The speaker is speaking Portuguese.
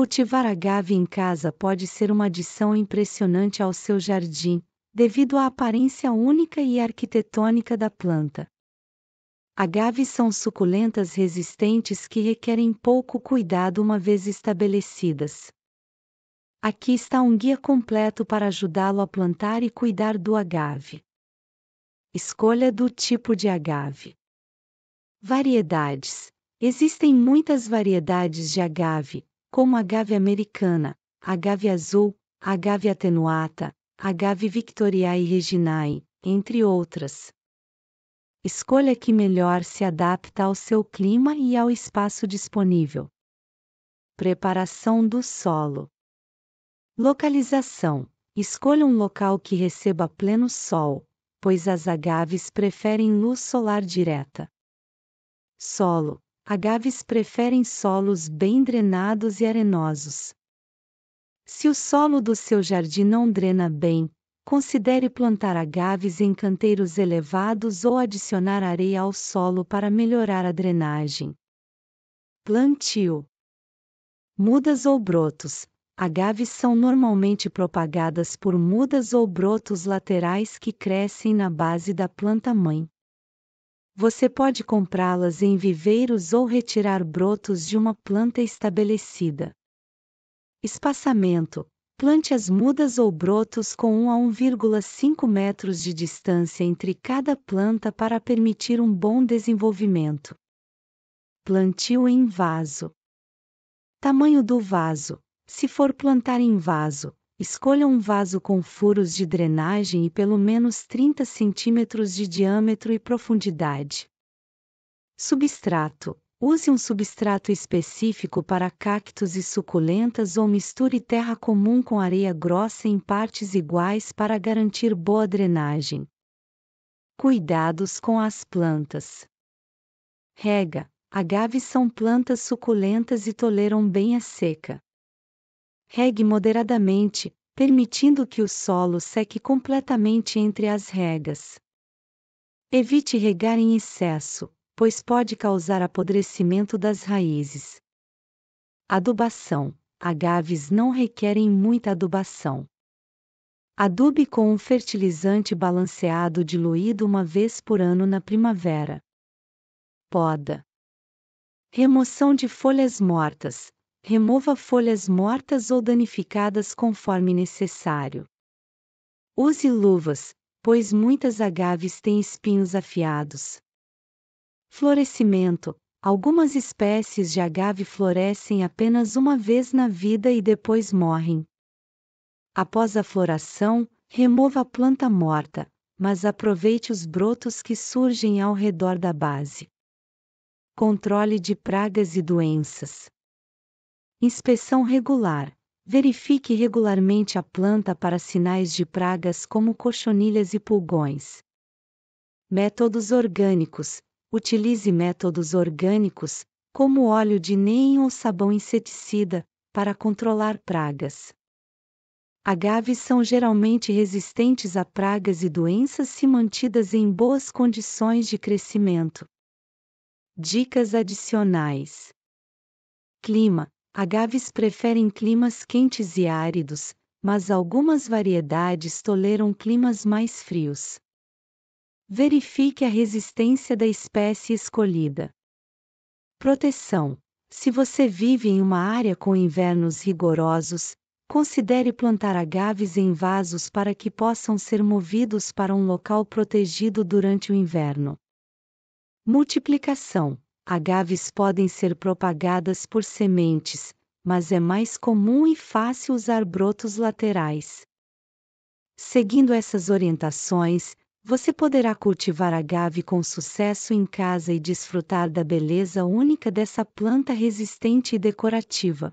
Cultivar a agave em casa pode ser uma adição impressionante ao seu jardim, devido à aparência única e arquitetônica da planta. Agaves são suculentas resistentes que requerem pouco cuidado uma vez estabelecidas. Aqui está um guia completo para ajudá-lo a plantar e cuidar do agave. Escolha do tipo de agave. Variedades: Existem muitas variedades de agave, como agave americana, agave azul, agave atenuata, agave victoriae reginae, entre outras. Escolha que melhor se adapta ao seu clima e ao espaço disponível. Preparação do solo. Localização: Escolha um local que receba pleno sol, pois as agaves preferem luz solar direta. Solo: agaves preferem solos bem drenados e arenosos. Se o solo do seu jardim não drena bem, considere plantar agaves em canteiros elevados ou adicionar areia ao solo para melhorar a drenagem. Plantio: Mudas ou brotos. Agaves são normalmente propagadas por mudas ou brotos laterais que crescem na base da planta mãe você pode comprá-las em viveiros ou retirar brotos de uma planta estabelecida. Espaçamento: plante as mudas ou brotos com 1 a 1,5 metros de distância entre cada planta para permitir um bom desenvolvimento. Plantio em vaso: tamanho do vaso: se for plantar em vaso, Escolha um vaso com furos de drenagem e pelo menos 30 centímetros de diâmetro e profundidade. Substrato: Use um substrato específico para cactos e suculentas ou misture terra comum com areia grossa em partes iguais para garantir boa drenagem. Cuidados com as plantas. Rega: Agaves são plantas suculentas e toleram bem a seca. Regue moderadamente, permitindo que o solo seque completamente entre as regas. Evite regar em excesso, pois pode causar apodrecimento das raízes. Adubação: Agaves não requerem muita adubação. Adube com um fertilizante balanceado diluído uma vez por ano na primavera. Poda. Remoção de folhas mortas, Remova folhas mortas ou danificadas conforme necessário. Use luvas, pois muitas agaves têm espinhos afiados. Florescimento: Algumas espécies de agave florescem apenas uma vez na vida e depois morrem. Após a floração, remova a planta morta, mas aproveite os brotos que surgem ao redor da base. Controle de pragas e doenças. Inspeção regular. Verifique regularmente a planta para sinais de pragas como cochonilhas e pulgões. Métodos orgânicos. Utilize métodos orgânicos, como óleo de neem ou sabão inseticida, para controlar pragas. Agaves são geralmente resistentes a pragas e doenças se mantidas em boas condições de crescimento. Dicas adicionais: Clima Agaves preferem climas quentes e áridos, mas algumas variedades toleram climas mais frios. Verifique a resistência da espécie escolhida. Proteção: Se você vive em uma área com invernos rigorosos, considere plantar agaves em vasos para que possam ser movidos para um local protegido durante o inverno. Multiplicação: Agaves podem ser propagadas por sementes, mas é mais comum e fácil usar brotos laterais. Seguindo essas orientações, você poderá cultivar agave com sucesso em casa e desfrutar da beleza única dessa planta resistente e decorativa.